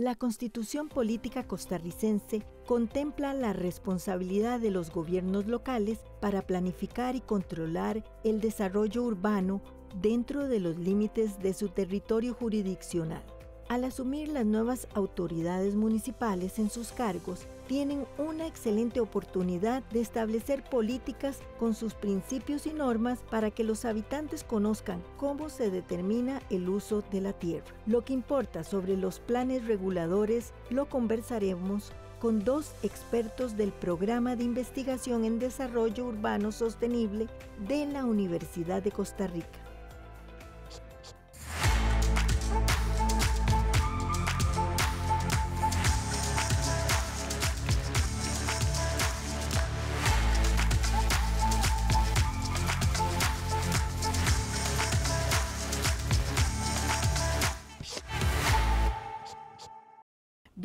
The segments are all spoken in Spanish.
La constitución política costarricense contempla la responsabilidad de los gobiernos locales para planificar y controlar el desarrollo urbano dentro de los límites de su territorio jurisdiccional. Al asumir las nuevas autoridades municipales en sus cargos, tienen una excelente oportunidad de establecer políticas con sus principios y normas para que los habitantes conozcan cómo se determina el uso de la tierra. Lo que importa sobre los planes reguladores lo conversaremos con dos expertos del Programa de Investigación en Desarrollo Urbano Sostenible de la Universidad de Costa Rica.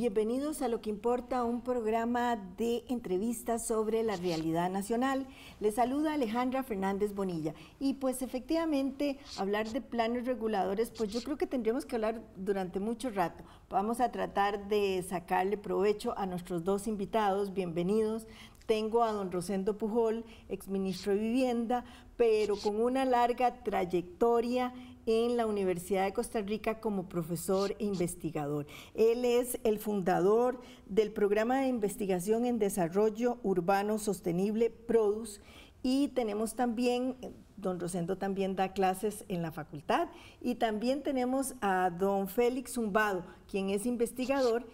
bienvenidos a Lo que importa, un programa de entrevistas sobre la realidad nacional. Les saluda Alejandra Fernández Bonilla. Y pues efectivamente, hablar de planes reguladores, pues yo creo que tendríamos que hablar durante mucho rato. Vamos a tratar de sacarle provecho a nuestros dos invitados. Bienvenidos. Tengo a don Rosendo Pujol, exministro de Vivienda, pero con una larga trayectoria en la Universidad de Costa Rica como profesor e investigador. Él es el fundador del programa de investigación en desarrollo urbano sostenible PRODUS y tenemos también, don Rosendo también da clases en la facultad y también tenemos a don Félix Zumbado, quien es investigador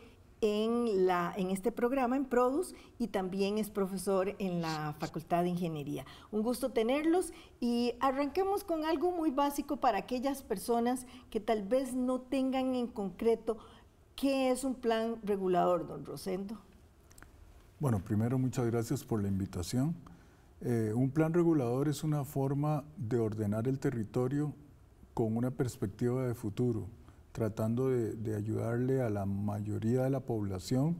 en, este programa, en Produce, y también es profesor en la Facultad de Ingeniería. Un gusto tenerlos y arranquemos con algo muy básico para aquellas personas que tal vez no tengan en concreto qué es un plan regulador, don Rosendo. Bueno, primero muchas gracias por la invitación. Eh, un plan regulador es una forma de ordenar el territorio con una perspectiva de futuro tratando de, ayudarle a la mayoría de la población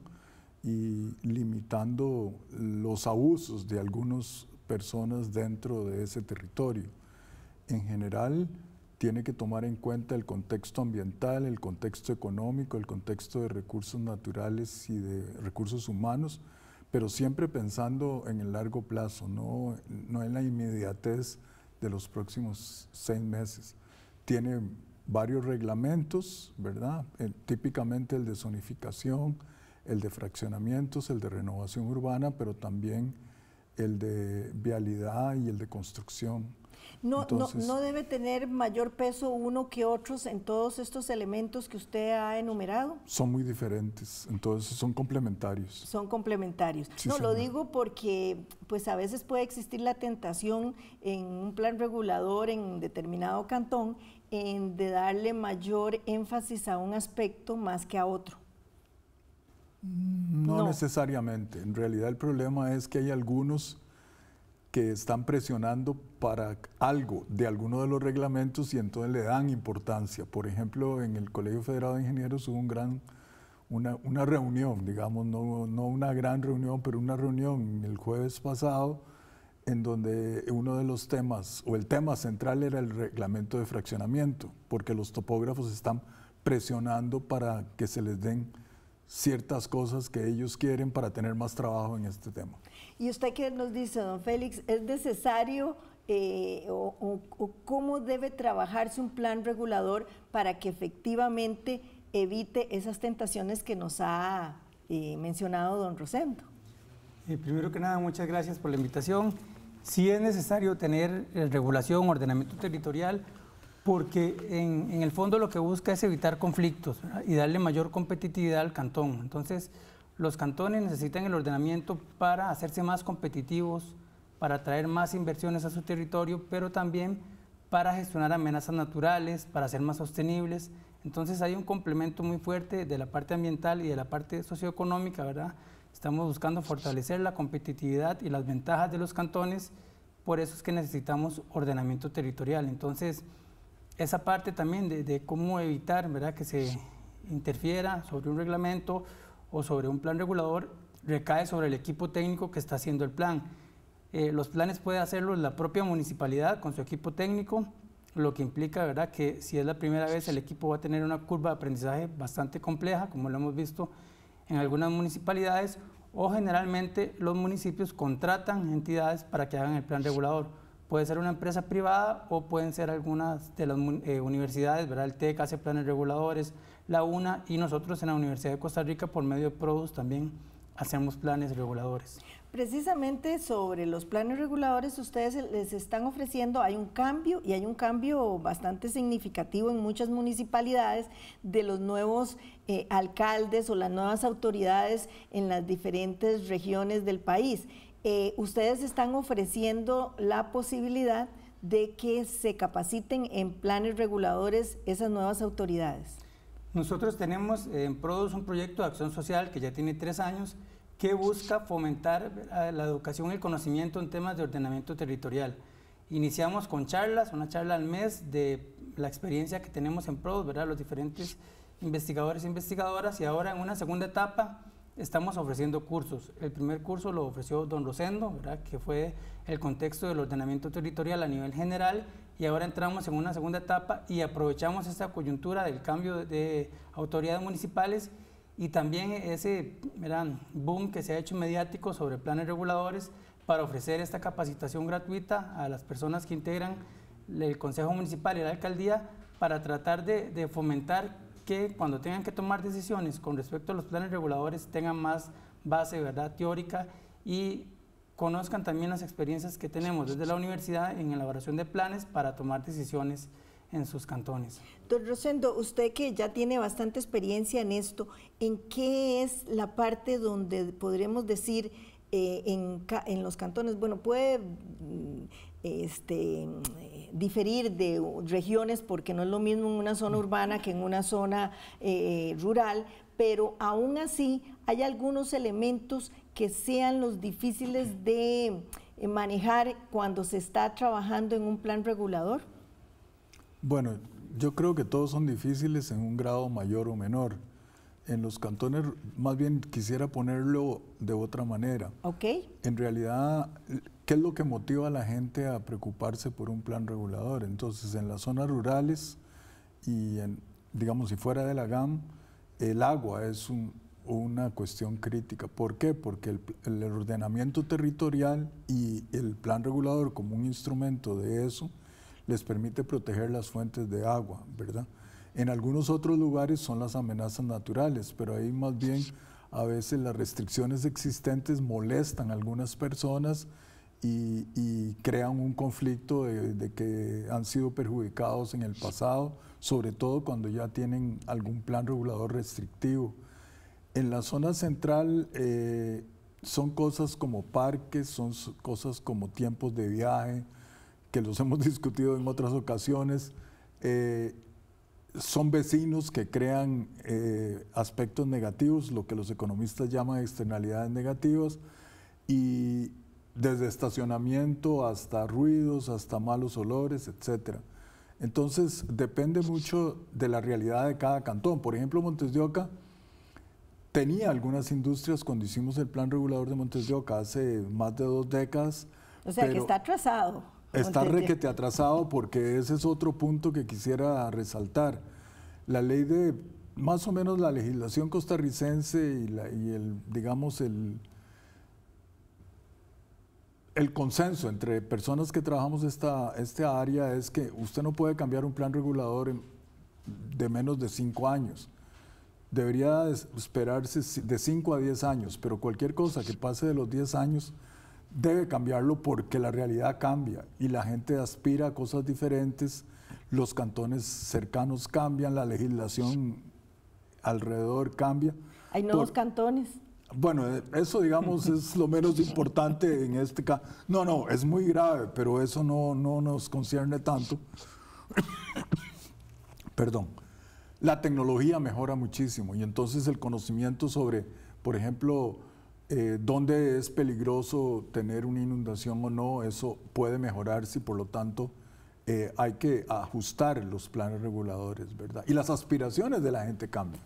y limitando los abusos de algunas personas dentro de ese territorio. En general, tiene que tomar en cuenta el contexto ambiental, el contexto económico, el contexto de recursos naturales y de recursos humanos, pero siempre pensando en el largo plazo, no, no en la inmediatez de los próximos seis meses. Tiene varios reglamentos, ¿verdad? Eh, típicamente el de zonificación, el de fraccionamientos, el de renovación urbana, pero también el de vialidad y el de construcción. No, no, debe tener mayor peso uno que otros en todos estos elementos que usted ha enumerado. Son muy diferentes, entonces son complementarios. Son complementarios. no, lo digo porque pues a veces puede existir la tentación en un plan regulador en determinado cantón en, de darle mayor énfasis a un aspecto más que a otro. No, necesariamente. En realidad el problema es que hay algunos que están presionando para algo de alguno de los reglamentos y entonces le dan importancia. Por ejemplo, en el Colegio Federal de Ingenieros hubo un gran, una, una reunión, digamos, no, no una gran reunión, pero una reunión el jueves pasado en donde uno de los temas, o el tema central era el reglamento de fraccionamiento, porque los topógrafos están presionando para que se les den ciertas cosas que ellos quieren para tener más trabajo en este tema. ¿Y usted qué nos dice, don Félix? ¿Es necesario eh, o, cómo debe trabajarse un plan regulador para que efectivamente evite esas tentaciones que nos ha eh, mencionado don Rosendo? Eh, primero que nada, muchas gracias por la invitación sí es necesario tener eh, regulación, ordenamiento territorial, porque en, el fondo lo que busca es evitar conflictos y darle mayor competitividad al cantón. Entonces, los cantones necesitan el ordenamiento para hacerse más competitivos, para atraer más inversiones a su territorio, pero también para gestionar amenazas naturales, para ser más sostenibles. Entonces hay un complemento muy fuerte de la parte ambiental y de la parte socioeconómica, ¿verdad? Estamos buscando fortalecer la competitividad y las ventajas de los cantones, por eso es que necesitamos ordenamiento territorial. Entonces, esa parte también de, cómo evitar ¿verdad? que se interfiera sobre un reglamento o sobre un plan regulador recae sobre el equipo técnico que está haciendo el plan. Eh, los planes puede hacerlo la propia municipalidad con su equipo técnico, lo que implica ¿verdad? que si es la primera vez el equipo va a tener una curva de aprendizaje bastante compleja, como lo hemos visto en algunas municipalidades o generalmente los municipios contratan entidades para que hagan el plan regulador. Puede ser una empresa privada o pueden ser algunas de las eh, universidades, ¿verdad? El TEC hace planes reguladores, la UNA y nosotros en la Universidad de Costa Rica por medio de PRODUS también hacemos planes reguladores. Precisamente sobre los planes reguladores, ustedes les están ofreciendo, hay un cambio y hay un cambio bastante significativo en muchas municipalidades de los nuevos eh, alcaldes o las nuevas autoridades en las diferentes regiones del país. Eh, ustedes están ofreciendo la posibilidad de que se capaciten en planes reguladores esas nuevas autoridades. Nosotros tenemos en PRODUS un proyecto de acción social que ya tiene tres años que busca fomentar eh, la educación y el conocimiento en temas de ordenamiento territorial. Iniciamos con charlas, una charla al mes de la experiencia que tenemos en PROD, ¿verdad? los diferentes investigadores e investigadoras, y ahora en una segunda etapa estamos ofreciendo cursos. El primer curso lo ofreció don Rosendo, que fue el contexto del ordenamiento territorial a nivel general, y ahora entramos en una segunda etapa y aprovechamos esta coyuntura del cambio de autoridades municipales y también ese gran boom que se ha hecho mediático sobre planes reguladores para ofrecer esta capacitación gratuita a las personas que integran el Consejo Municipal y la Alcaldía para tratar de, de fomentar que cuando tengan que tomar decisiones con respecto a los planes reguladores tengan más base ¿verdad? teórica y conozcan también las experiencias que tenemos desde la universidad en elaboración de planes para tomar decisiones en sus cantones. Don Rosendo, usted que ya tiene bastante experiencia en esto, ¿en qué es la parte donde podríamos decir eh, en, los cantones, bueno, puede mm, este, mm, diferir de regiones porque no es lo mismo en una zona urbana que en una zona eh, rural, pero aún así hay algunos elementos que sean los difíciles de eh, manejar cuando se está trabajando en un plan regulador? Bueno, yo creo que todos son difíciles en un grado mayor o menor. En los cantones, más bien quisiera ponerlo de otra manera. Ok. En realidad, ¿qué es lo que motiva a la gente a preocuparse por un plan regulador? Entonces, en las zonas rurales y, digamos, si fuera de la GAM, el agua es una cuestión crítica. ¿Por qué? Porque el ordenamiento territorial y el plan regulador como un instrumento de eso les permite proteger las fuentes de agua, ¿verdad? En algunos otros lugares son las amenazas naturales, pero ahí más bien a veces las restricciones existentes molestan a algunas personas y, crean un conflicto de, que han sido perjudicados en el pasado, sobre todo cuando ya tienen algún plan regulador restrictivo. En la zona central eh, son cosas como parques, son cosas como tiempos de viaje, que los hemos discutido en otras ocasiones, eh, son vecinos que crean eh, aspectos negativos, lo que los economistas llaman externalidades negativas, y desde estacionamiento hasta ruidos, hasta malos olores, etc. Entonces depende mucho de la realidad de cada cantón. Por ejemplo, Montes de Oca tenía algunas industrias cuando hicimos el plan regulador de Montes de Oca hace más de dos décadas. O sea que está atrasado Está requete atrasado porque ese es otro punto que quisiera resaltar. La ley de, más o menos la legislación costarricense y, el, digamos, el, el consenso entre personas que trabajamos esta, esta área es que usted no puede cambiar un plan regulador de menos de cinco años. Debería esperarse de cinco a diez años, pero cualquier cosa que pase de los 10 años debe cambiarlo porque la realidad cambia y la gente aspira a cosas diferentes, los cantones cercanos cambian, la legislación alrededor cambia. Hay nuevos cantones. Bueno, eh, eso digamos es lo menos importante en este caso. No, no, es muy grave, pero eso no, no nos concierne tanto. Perdón. La tecnología mejora muchísimo y entonces el conocimiento sobre, por ejemplo, eh, dónde es peligroso tener una inundación o no, eso puede mejorarse si por lo tanto eh, hay que ajustar los planes reguladores, ¿verdad? Y las aspiraciones de la gente cambian.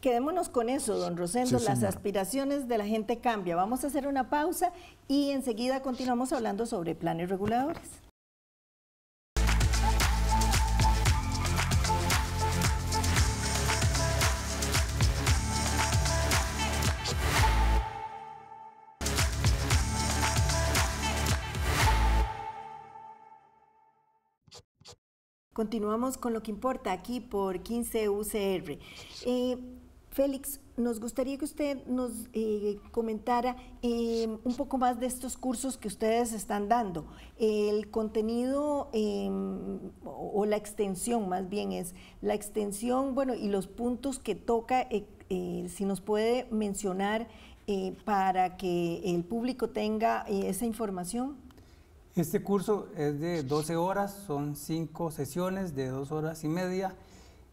Quedémonos con eso, don Rosendo. las aspiraciones de la gente cambian. Vamos a hacer una pausa y enseguida continuamos hablando sobre planes reguladores. Continuamos con lo que importa aquí por 15 UCR. Eh, Félix, nos gustaría que usted nos eh, comentara em, un poco más de estos cursos que ustedes están dando. El contenido em, o la extensión, más bien es la extensión, bueno, y los puntos que toca, eh, si nos puede mencionar para que el público tenga esa información. Este curso es de 12 horas, son 5 sesiones de 2 horas y media.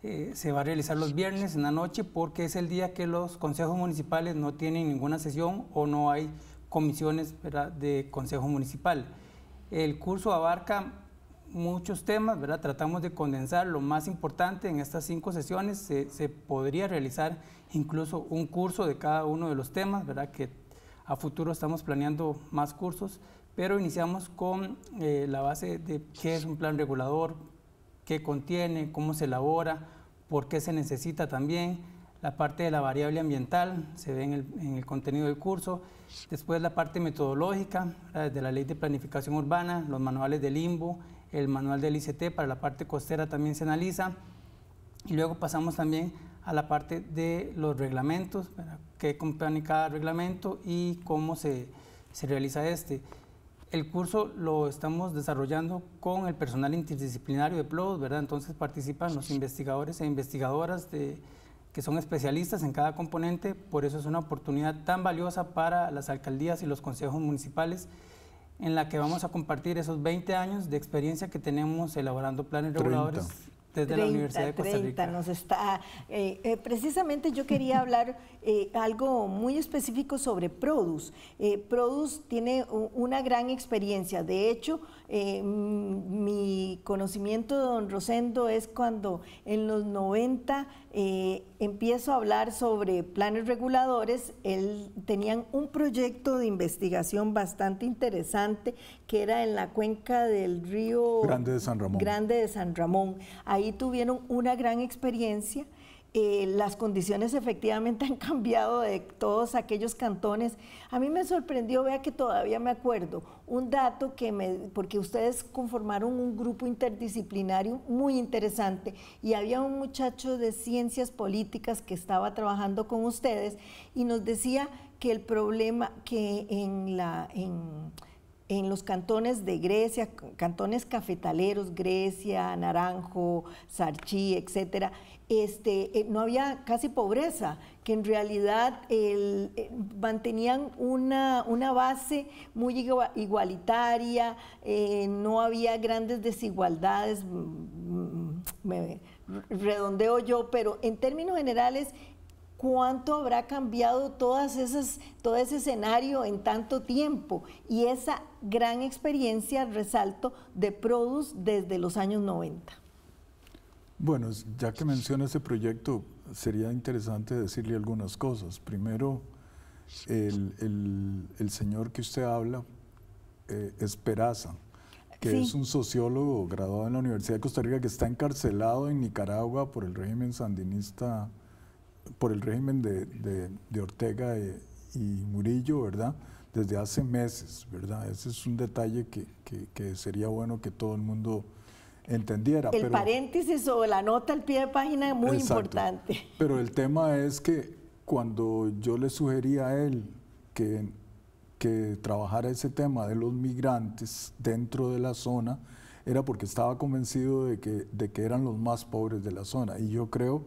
Eh, se va a realizar los viernes en la noche porque es el día que los consejos municipales no tienen ninguna sesión o no hay comisiones de consejo municipal. El curso abarca muchos temas, ¿verdad? tratamos de condensar lo más importante en estas cinco sesiones. Se, podría realizar incluso un curso de cada uno de los temas, ¿verdad? que a futuro estamos planeando más cursos, pero iniciamos con eh, la base de qué es un plan regulador, qué contiene, cómo se elabora, por qué se necesita también, la parte de la variable ambiental, se ve en el, contenido del curso, después la parte metodológica, desde la ley de planificación urbana, los manuales del limbo, el manual del ICT para la parte costera también se analiza, y luego pasamos también a la parte de los reglamentos, qué compone cada reglamento y cómo se, se realiza este el curso lo estamos desarrollando con el personal interdisciplinario de Plod, ¿verdad? Entonces participan los investigadores e investigadoras que son especialistas en cada componente, por eso es una oportunidad tan valiosa para las alcaldías y los consejos municipales en la que vamos a compartir esos 20 años de experiencia que tenemos elaborando planes reguladores desde la Universidad de Costa Rica. nos está. Eh, eh, precisamente yo quería hablar eh, algo muy específico sobre Produce. Produce tiene una gran experiencia. De hecho, eh, mi conocimiento de don Rosendo es cuando en los 90 eh, empiezo a hablar sobre planes reguladores, él tenían un proyecto de investigación bastante interesante que era en la cuenca del río San Ramón. Grande de San Ramón. Ahí tuvieron una gran experiencia eh, las condiciones efectivamente han cambiado de todos aquellos cantones. A mí me sorprendió, vea que todavía me acuerdo, un dato que me, porque ustedes conformaron un grupo interdisciplinario muy interesante y había un muchacho de ciencias políticas que estaba trabajando con ustedes y nos decía que el problema que en la... En, en los cantones de Grecia, cantones cafetaleros, Grecia, Naranjo, Sarchi, etcétera, este, eh, no había casi pobreza, que en realidad eh, mantenían una, base muy igualitaria, eh, no había grandes desigualdades, mm, mm, redondeo yo, pero en términos generales, ¿cuánto habrá cambiado todas esas, todo ese escenario en tanto tiempo? Y esa gran experiencia, resalto, de Produce desde los años 90. Bueno, ya que menciona ese proyecto, sería interesante decirle algunas cosas. Primero, el, señor que usted habla, eh, Esperaza, que es un sociólogo graduado en la Universidad de Costa Rica que está encarcelado en Nicaragua por el régimen sandinista, por el régimen de, Ortega e, y, Murillo, ¿verdad? Desde hace meses, ¿verdad? Ese es un detalle que sería bueno que todo el mundo entendiera. El paréntesis o la nota al pie de página es muy importante. Pero el tema es que cuando yo le sugerí a él que, que trabajara ese tema de los migrantes dentro de la zona, era porque estaba convencido de que, de que eran los más pobres de la zona. Y yo creo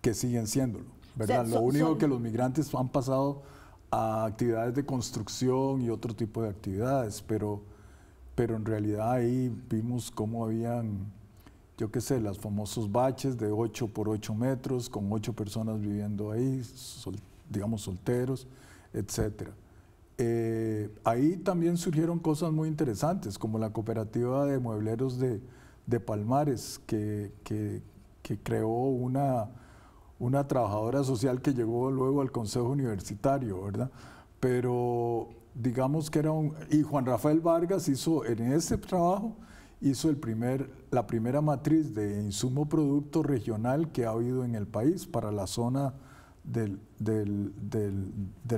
que siguen siéndolo. ¿verdad? Lo único que los migrantes han pasado a actividades de construcción y otro tipo de actividades, pero pero en realidad ahí vimos cómo habían, yo qué sé, los famosos baches de 8 por 8 metros, con 8 personas viviendo ahí, digamos solteros, etc. Eh, ahí también surgieron cosas muy interesantes, como la cooperativa de muebleros de, de Palmares, que, que, que creó una, una trabajadora social que llegó luego al Consejo Universitario, ¿verdad? Pero digamos que era un... Y Juan Rafael Vargas hizo, en ese trabajo, hizo el primer, la primera matriz de insumo producto regional que ha habido en el país para la zona del, del,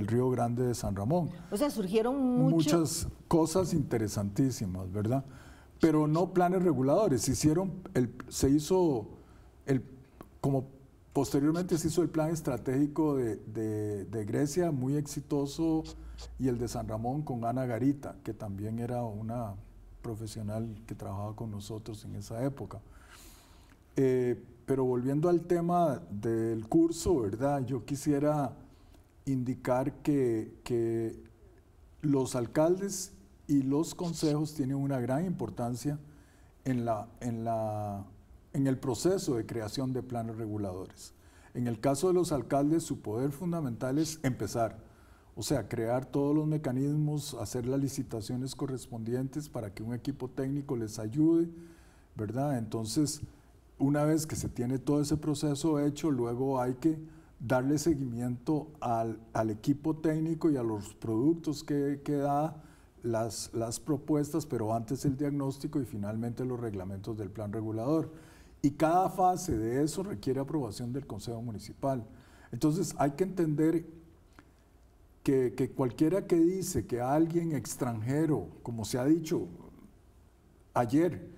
Río Grande de San Ramón. O sea, surgieron muchas cosas interesantísimas, ¿verdad? Pero no planes reguladores. Hicieron el, se hizo el, como Posteriormente se hizo el plan estratégico de, Grecia, muy exitoso, y el de San Ramón con Ana Garita, que también era una profesional que trabajaba con nosotros en esa época. Eh, pero volviendo al tema del curso, ¿verdad? Yo quisiera indicar que, que los alcaldes y los consejos tienen una gran importancia en la, en la en el proceso de creación de planes reguladores. En el caso de los alcaldes, su poder fundamental es empezar, o sea, crear todos los mecanismos, hacer las licitaciones correspondientes para que un equipo técnico les ayude, ¿verdad? Entonces, una vez que se tiene todo ese proceso hecho, luego hay que darle seguimiento al, al equipo técnico y a los productos que, que da, las, las propuestas, pero antes el diagnóstico y finalmente los reglamentos del plan regulador. Y cada fase de eso requiere aprobación del Consejo Municipal. Entonces hay que entender que, cualquiera que dice que alguien extranjero, como se ha dicho ayer,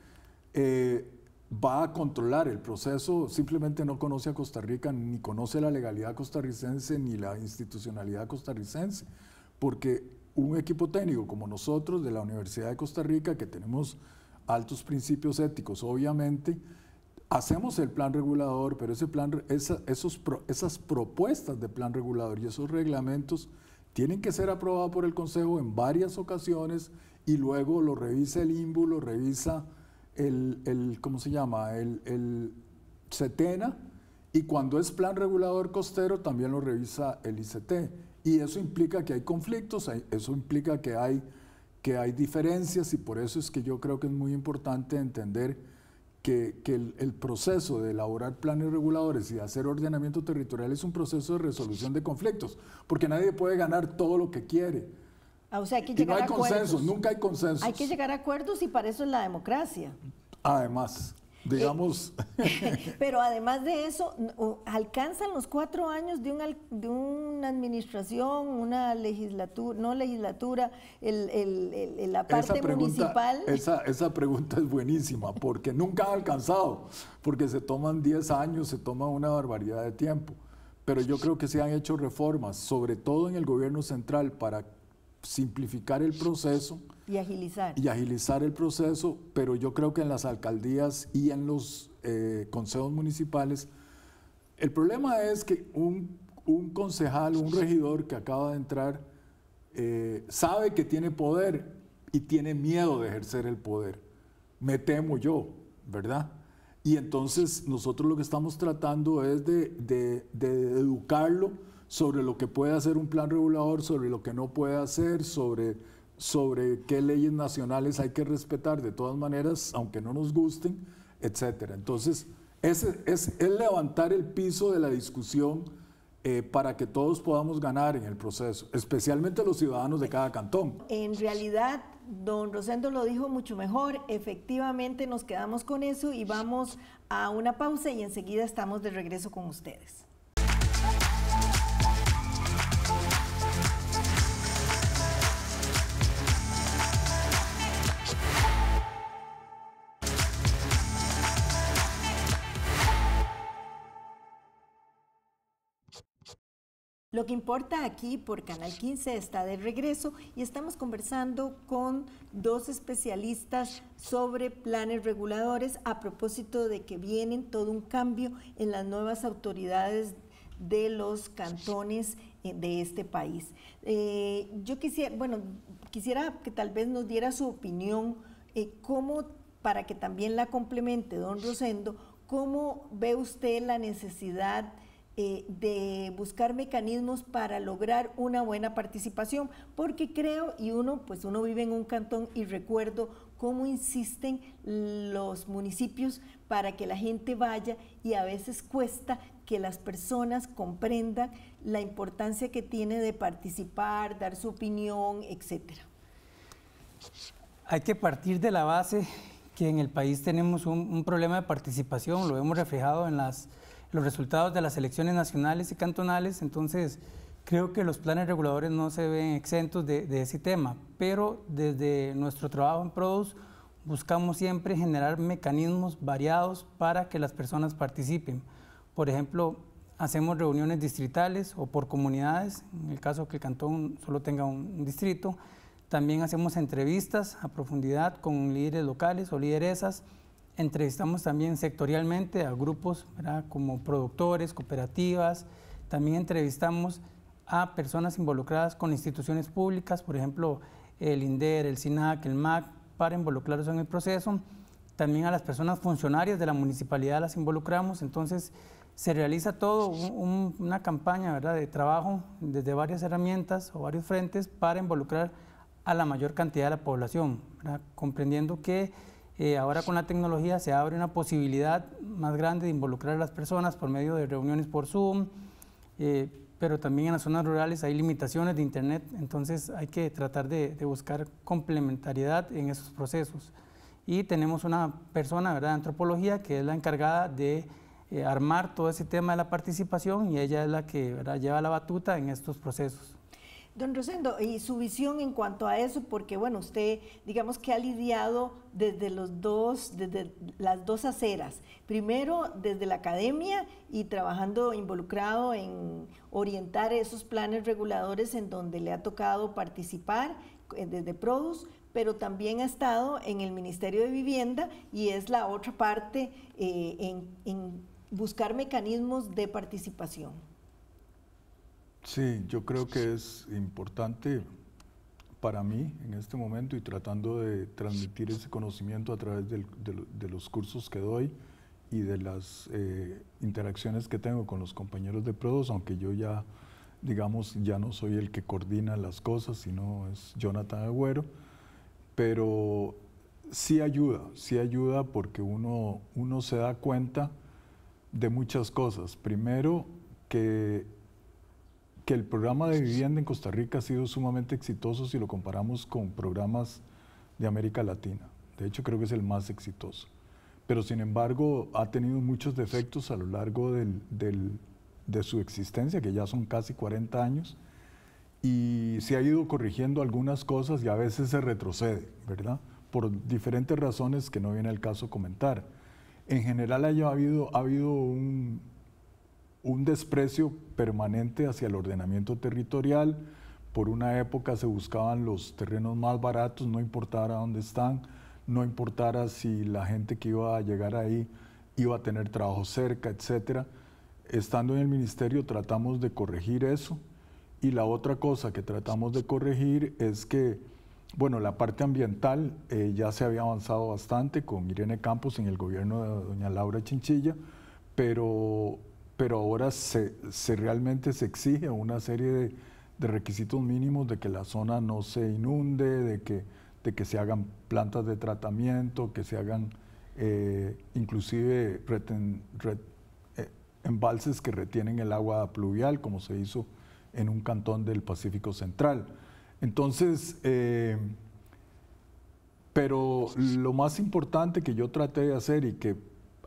eh, va a controlar el proceso, simplemente no conoce a Costa Rica, ni conoce la legalidad costarricense, ni la institucionalidad costarricense, porque un equipo técnico como nosotros de la Universidad de Costa Rica, que tenemos altos principios éticos, obviamente, Hacemos el plan regulador, pero ese plan, esos, esas propuestas de plan regulador y esos reglamentos tienen que ser aprobados por el Consejo en varias ocasiones y luego lo revisa el INBU, lo revisa el, ¿cómo se llama? El, el CETENA y cuando es plan regulador costero también lo revisa el ICT. Y eso implica que hay conflictos, eso implica que hay, que hay diferencias y por eso es que yo creo que es muy importante entender que, el, proceso de elaborar planes reguladores y hacer ordenamiento territorial es un proceso de resolución de conflictos, porque nadie puede ganar todo lo que quiere. Ah, no hay nunca hay consenso. Hay que llegar a acuerdos y para eso es la democracia. Además. Digamos. Eh, pero además de eso, alcanzan los cuatro años de, un, de una administración, una legislatura, no legislatura, el, la parte municipal. Esa, esa pregunta es buenísima, porque nunca ha alcanzado, porque se toman diez años, se toma una barbaridad de tiempo. Pero yo creo que se han hecho reformas, sobre todo en el gobierno central, para simplificar el proceso. Y agilizar. Y agilizar el proceso, pero yo creo que en las alcaldías y en los eh, consejos municipales, el problema es que un, concejal, un regidor que acaba de entrar, eh, sabe que tiene poder y tiene miedo de ejercer el poder. Me temo yo, ¿verdad? Y entonces nosotros lo que estamos tratando es de, de educarlo sobre lo que puede hacer un plan regulador, sobre lo que no puede hacer, sobre, sobre qué leyes nacionales hay que respetar de todas maneras, aunque no nos gusten, etc. Entonces, es, es, levantar el piso de la discusión eh, para que todos podamos ganar en el proceso, especialmente los ciudadanos de cada cantón. En realidad, don Rosendo lo dijo mucho mejor, efectivamente nos quedamos con eso y vamos a una pausa y enseguida estamos de regreso con ustedes. Lo que importa aquí por Canal 15 está de regreso y estamos conversando con dos especialistas sobre planes reguladores a propósito de que viene todo un cambio en las nuevas autoridades de los cantones eh, de este país. Eh, yo quisiera, bueno, quisiera que tal vez nos diera su opinión, eh, cómo, para que también la complemente don Rosendo, cómo ve usted la necesidad eh, de buscar mecanismos para lograr una buena participación, porque creo, y uno, pues uno vive en un cantón y recuerdo cómo insisten los municipios para que la gente vaya y a veces cuesta que las personas comprendan la importancia que tiene de participar, dar su opinión, etc. Hay que partir de la base que en el país tenemos un problema de participación, lo hemos reflejado en las los resultados de las elecciones nacionales y cantonales, entonces creo que los planes reguladores no se ven exentos de, ese tema, pero desde nuestro trabajo en PRODUS buscamos siempre generar mecanismos variados para que las personas participen. Por ejemplo, hacemos reuniones distritales o por comunidades, en el caso que el cantón solo tenga un distrito. También hacemos entrevistas a profundidad con líderes locales o lideresas Entrevistamos también sectorialmente a grupos como productores, cooperativas. También entrevistamos a personas involucradas con instituciones públicas, por ejemplo, el INDER, el SINAC, el MAC, para involucrarlos en el proceso. También a las personas funcionarias de la municipalidad las involucramos. Entonces, se realiza todo una campaña ¿verdad? de trabajo desde varias herramientas o varios frentes para involucrar a la mayor cantidad de la población, comprendiendo que eh, ahora con la tecnología se abre una posibilidad más grande de involucrar a las personas por medio de reuniones por Zoom, eh, pero también en las zonas rurales hay limitaciones de Internet, entonces hay que tratar de, buscar complementariedad en esos procesos. Y tenemos una persona ¿verdad? de antropología que es la encargada de eh, armar todo ese tema de la participación y ella es la que lleva la batuta en estos procesos. Don Rosendo, y su visión en cuanto a eso, porque bueno, usted digamos que ha lidiado desde los dos, desde las dos aceras. Primero desde la academia y trabajando involucrado en orientar esos planes reguladores en donde le ha tocado participar eh, desde Produce, pero también ha estado en el Ministerio de Vivienda y es la otra parte eh, en buscar mecanismos de participación. Sí, yo creo que es importante para mí en este momento y tratando de transmitir ese conocimiento a través de, los cursos que doy y de las eh, interacciones que tengo con los compañeros de Prodos, aunque yo ya, digamos, ya no soy el que coordina las cosas, sino es Jonathan Agüero, pero sí ayuda, sí ayuda porque uno, uno se da cuenta de muchas cosas. Primero, que que el programa de vivienda en Costa Rica ha sido sumamente exitoso si lo comparamos con programas de América Latina. De hecho, creo que es el más exitoso. Pero sin embargo, ha tenido muchos defectos a lo largo de su existencia, que ya son casi 40 años, y se ha ido corrigiendo algunas cosas y a veces se retrocede, ¿verdad? Por diferentes razones que no viene el caso comentar. En general habido, ha habido un, un desprecio permanente hacia el ordenamiento territorial. Por una época se buscaban los terrenos más baratos, no importara dónde están, no importara si la gente que iba a llegar ahí iba a tener trabajo cerca, etc. Estando en el ministerio tratamos de corregir eso. Y la otra cosa que tratamos de corregir es que, bueno, la parte ambiental eh, ya se había avanzado bastante con Irene Campos en el gobierno de doña Laura Chinchilla, pero pero ahora se, realmente se exige una serie de, requisitos mínimos de que la zona no se inunde, de que, de que se hagan plantas de tratamiento, que se hagan eh, inclusive eh, embalses que retienen el agua pluvial, como se hizo en un cantón del Pacífico Central. Entonces, eh, pero lo más importante que yo traté de hacer y que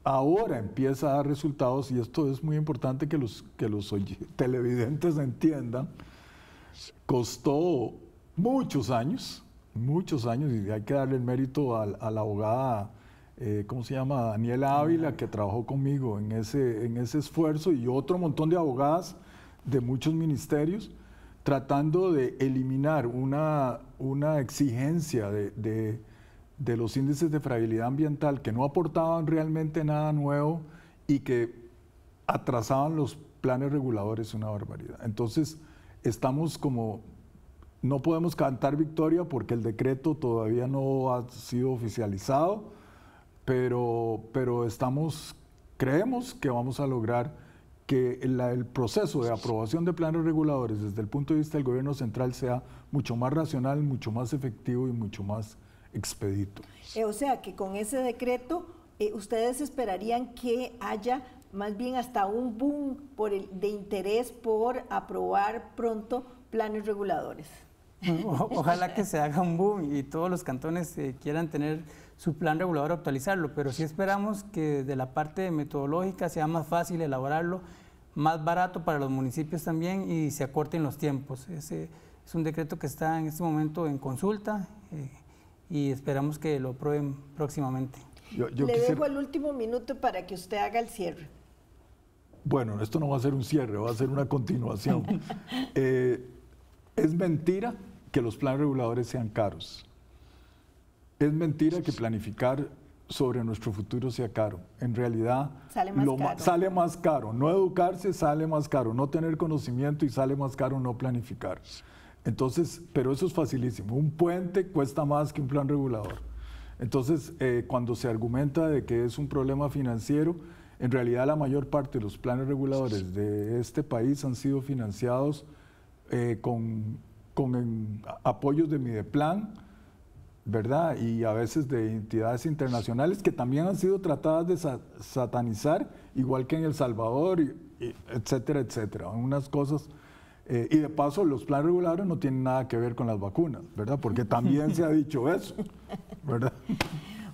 ahora empieza a dar resultados y esto es muy importante que los, que los televidentes entiendan. Costó muchos años, muchos años, y hay que darle el mérito a, la abogada, eh, ¿cómo se llama? Daniela Ávila, que trabajó conmigo en ese, en ese esfuerzo, y otro montón de abogadas de muchos ministerios, tratando de eliminar una, una exigencia de de los índices de fragilidad ambiental que no aportaban realmente nada nuevo y que atrasaban los planes reguladores una barbaridad. Entonces, estamos como, no podemos cantar victoria porque el decreto todavía no ha sido oficializado, pero, pero estamos, creemos que vamos a lograr que el proceso de aprobación de planes reguladores desde el punto de vista del gobierno central sea mucho más racional, mucho más efectivo y mucho más expedito. Eh, o sea que con ese decreto eh, ustedes esperarían que haya más bien hasta un boom por el, de interés por aprobar pronto planes reguladores. ojalá que se haga un boom y todos los cantones eh, quieran tener su plan regulador actualizarlo, pero sí esperamos que de la parte metodológica sea más fácil elaborarlo, más barato para los municipios también y se acorten los tiempos. Ese es un decreto que está en este momento en consulta y esperamos que lo prueben próximamente. Yo, Le dejo el último minuto para que usted haga el cierre. Bueno, esto no va a ser un cierre, va a ser una continuación. Eh, es mentira que los planes reguladores sean caros. Es mentira que planificar sobre nuestro futuro sea caro. En realidad, sale más caro. No educarse sale más caro. No tener conocimiento y sale más caro no planificar. Entonces, pero eso es facilísimo. Un puente cuesta más que un plan regulador. Entonces, eh, cuando se argumenta de que es un problema financiero, en realidad la mayor parte de los planes reguladores de este país han sido financiados eh, con, con apoyos de Mideplan, ¿verdad? Y a veces de entidades internacionales que también han sido tratadas de satanizar, igual que en El Salvador, etcétera, etcétera. Unas cosas eh, y de paso, los planes regulares no tienen nada que ver con las vacunas, ¿verdad? Porque también se ha dicho eso, ¿verdad?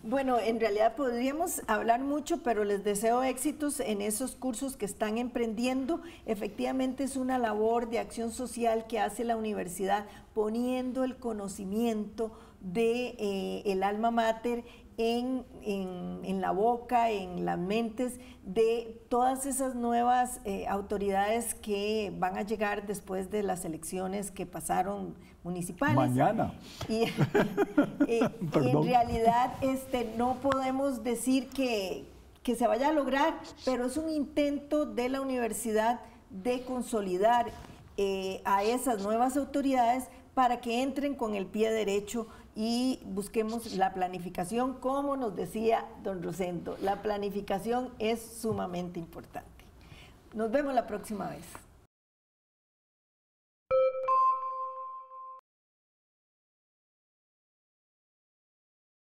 Bueno, en realidad podríamos hablar mucho, pero les deseo éxitos en esos cursos que están emprendiendo. Efectivamente es una labor de acción social que hace la universidad poniendo el conocimiento de eh, el alma mater en, en, la boca, en las mentes de todas esas nuevas eh, autoridades que van a llegar después de las elecciones que pasaron municipales. Mañana. Y, en realidad este, no podemos decir que, que se vaya a lograr, pero es un intento de la universidad de consolidar eh, a esas nuevas autoridades para que entren con el pie derecho y busquemos la planificación, como nos decía don Rosendo, la planificación es sumamente importante. Nos vemos la próxima vez.